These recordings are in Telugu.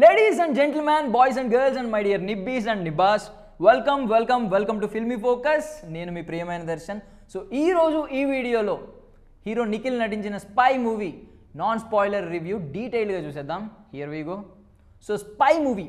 ladies and gentlemen boys and girls and my dear nibbies and nibbas welcome welcome welcome to Filmy Focus నేను మీ ప్రియమైన దర్శన్ సో ఈరోజు ఈ వీడియోలో హీరో నిఖిల్ నటించిన spy movie non spoiler review డీటెయిల్గా చూసేద్దాం here we go so spy movie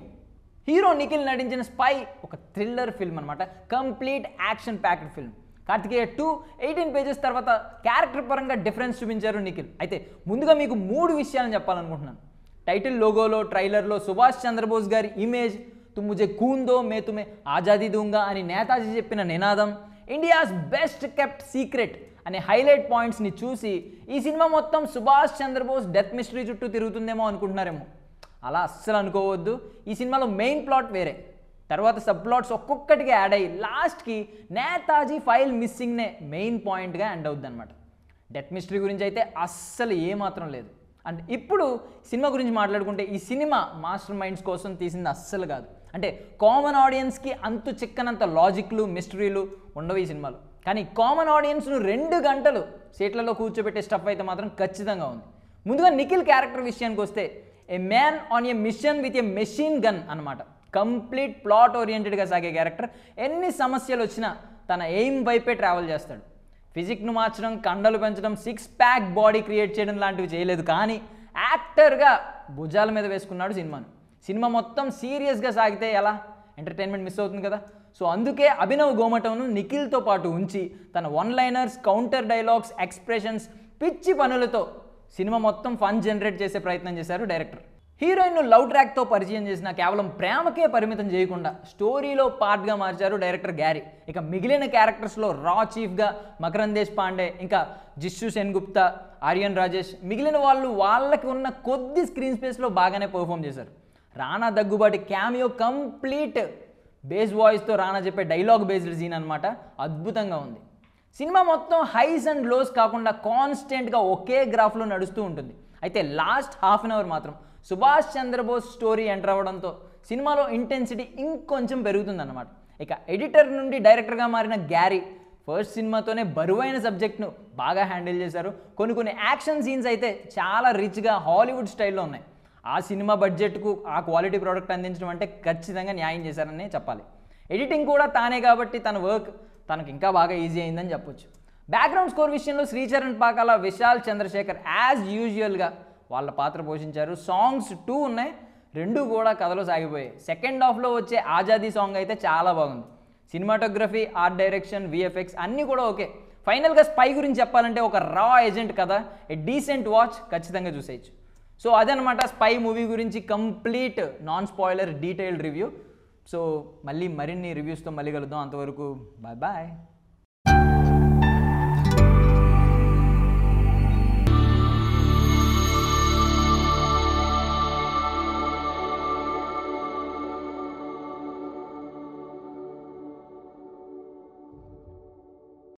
hero Nikhil నటించిన స్పై ఒక థ్రిల్లర్ ఫిల్మ్ అనమాట complete action packed film Karthikeya two eighteen pages తర్వాత క్యారెక్టర్ పరంగా డిఫరెన్స్ చూపించారు నిఖిల్ అయితే ముందుగా మీకు మూడు విషయాలను చెప్పాలనుకుంటున్నాను టైటిల్ లోగోలో ట్రైలర్లో సుభాష్ చంద్రబోస్ గారి ఇమేజ్ తుమ్ ముజే కూందో మే తుమే ఆజాదీ దూంగా అని నేతాజీ చెప్పిన నినాదం ఇండియాస్ బెస్ట్ కెప్ట్ సీక్రెట్ అనే హైలైట్ పాయింట్స్ని చూసి ఈ సినిమా మొత్తం సుభాష్ చంద్రబోస్ డెత్ మిస్టరీ చుట్టూ తిరుగుతుందేమో అనుకుంటున్నారేమో అలా అస్సలు అనుకోవద్దు ఈ సినిమాలో మెయిన్ ప్లాట్ వేరే తర్వాత సబ్ ప్లాట్స్ ఒక్కొక్కటిగా యాడ్ అయ్యి లాస్ట్కి నేతాజీ ఫైల్ మిస్సింగ్నే మెయిన్ పాయింట్గా ఎండ్ అవుద్ది అనమాట డెత్ మిస్టరీ గురించి అయితే అస్సలు ఏమాత్రం లేదు అంటే ఇప్పుడు సినిమా గురించి మాట్లాడుకుంటే ఈ సినిమా మాస్టర్ మైండ్స్ కోసం తీసింది అస్సలు కాదు అంటే కామన్ ఆడియన్స్కి అంతు చిక్కనంత లాజిక్లు మిస్టరీలు ఉండవు ఈ సినిమాలు కానీ కామన్ ఆడియన్స్ను రెండు గంటలు సీట్లలో కూర్చోబెట్టే స్టఫ్ అయితే మాత్రం ఖచ్చితంగా ఉంది ముందుగా నిఖిల్ క్యారెక్టర్ విషయానికి వస్తే a man on a mission with a machine gun అనమాట కంప్లీట్ ప్లాట్ ఓరియంటెడ్గా సాగే క్యారెక్టర్ ఎన్ని సమస్యలు వచ్చినా తన ఎయిమ్ వైపే ట్రావెల్ చేస్తాడు ఫిజిక్ను మార్చడం కండలు పెంచడం సిక్స్ ప్యాక్ బాడీ క్రియేట్ చేయడం లాంటివి చేయలేదు కానీ యాక్టర్గా భుజాల మీద వేసుకున్నాడు సినిమాను సినిమా మొత్తం సీరియస్గా సాగితే ఎలా ఎంటర్టైన్మెంట్ మిస్ అవుతుంది కదా సో అందుకే అభినవ్ గోమటంను నిఖిల్తో పాటు ఉంచి తన one liners counter dialogues expressions పిచ్చి పనులతో సినిమా మొత్తం ఫన్ జనరేట్ చేసే ప్రయత్నం చేశారు డైరెక్టర్ హీరోయిన్ను లవ్ ట్రాక్తో పరిచయం చేసిన కేవలం ప్రేమకే పరిమితం చేయకుండా స్టోరీలో పార్ట్గా మార్చారు డైరెక్టర్ గ్యారీ ఇక మిగిలిన క్యారెక్టర్స్లో రా చీఫ్గా మకరందేశ్ పాండే ఇంకా జిస్సు సెన్గుప్తా ఆర్యన్ రాజేష్ మిగిలిన వాళ్ళు వాళ్ళకి ఉన్న కొద్ది స్క్రీన్ స్పేస్లో బాగానే పర్ఫామ్ చేశారు Rana Daggubati cameo complete base వాయిస్తో రానా చెప్పే డైలాగ్ బేస్డ్ సీన్ అనమాట అద్భుతంగా ఉంది సినిమా మొత్తం హైస్ అండ్ లోస్ కాకుండా కాన్స్టెంట్గా ఒకే గ్రాఫ్లో నడుస్తూ ఉంటుంది అయితే లాస్ట్ హాఫ్ అన్ అవర్ మాత్రం సుభాష్ చంద్రబోస్ స్టోరీ ఎంటర్ అవ్వడంతో సినిమాలో ఇంటెన్సిటీ ఇంకొంచెం పెరుగుతుందన్నమాట ఇక ఎడిటర్ నుండి డైరెక్టర్గా మారిన గ్యారీ ఫస్ట్ సినిమాతోనే బరువైన సబ్జెక్ట్ను బాగా హ్యాండిల్ చేశారు కొన్ని కొన్ని యాక్షన్ సీన్స్ అయితే చాలా రిచ్గా హాలీవుడ్ స్టైల్లో ఉన్నాయి ఆ సినిమా బడ్జెట్కు ఆ క్వాలిటీ ప్రోడక్ట్ అందించడం అంటే ఖచ్చితంగా న్యాయం చేశారని చెప్పాలి ఎడిటింగ్ కూడా తానే కాబట్టి తన వర్క్ తనకు ఇంకా బాగా ఈజీ అయిందని చెప్పొచ్చు బ్యాక్గ్రౌండ్ స్కోర్ విషయంలో శ్రీచరణ్ పాకాల విశాల్ చంద్రశేఖర్ యాజ్ యూజువల్గా వాళ్ళ పాత్ర పోషించారు సాంగ్స్ టూ ఉన్నాయి రెండు కూడా కథలో సాగిపోయాయి సెకండ్ హాఫ్లో వచ్చే ఆజాదీ సాంగ్ అయితే చాలా బాగుంది సినిమాటోగ్రఫీ ఆర్ట్ డైరెక్షన్ విఎఫ్ఎక్స్ అన్నీ కూడా ఓకే ఫైనల్గా స్పై గురించి చెప్పాలంటే ఒక రా ఏజెంట్ కథ ఏ డీసెంట్ వాచ్ ఖచ్చితంగా చూసేయచ్చు సో అదనమాట స్పై మూవీ గురించి complete non spoiler detailed review so మళ్ళీ మరిన్ని రివ్యూస్తో మళ్ళీ కలుద్దాం అంతవరకు బాయ్ బాయ్